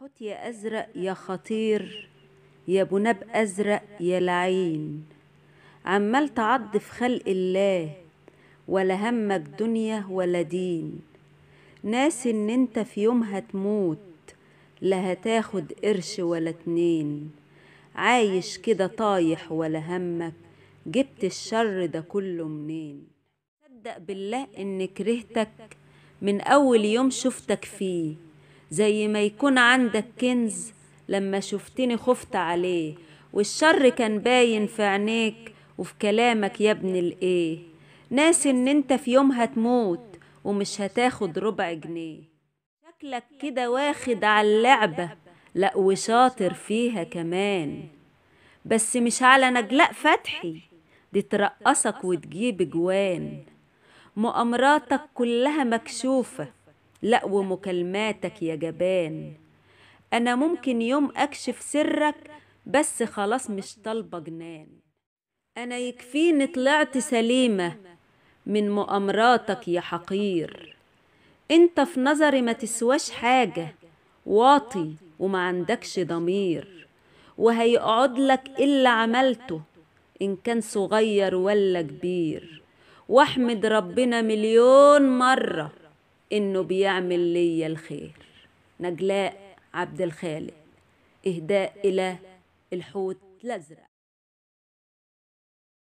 حط يا أزرق يا خطير يا بناب أزرق يا لعين عمال تعض في خلق الله ولا همك دنيا ولا دين ناس ان انت في يوم هتموت لا هتاخد قرش ولا اتنين عايش كده طايح ولا همك جبت الشر ده كله منين صدق بالله ان كرهتك من اول يوم شفتك فيه زي ما يكون عندك كنز لما شفتني خفت عليه والشر كان باين في عينيك وفي كلامك يا ابن الايه ناس ان انت في يوم هتموت ومش هتاخد ربع جنيه شكلك كده واخد على اللعبة لا وشاطر فيها كمان بس مش على نجلاء فتحي دي ترقصك وتجيب جوان مؤامراتك كلها مكشوفه لا ومكالماتك يا جبان أنا ممكن يوم أكشف سرك بس خلاص مش طالبة جنان أنا يكفيني طلعت سليمة من مؤامراتك يا حقير أنت في نظري ما تسواش حاجة واطي وما عندكش ضمير وهيقعد لك إلا عملته إن كان صغير ولا كبير واحمد ربنا مليون مرة إنه بيعمل ليا الخير نجلاء عبد الخالق إهداء إلى الحوت الأزرق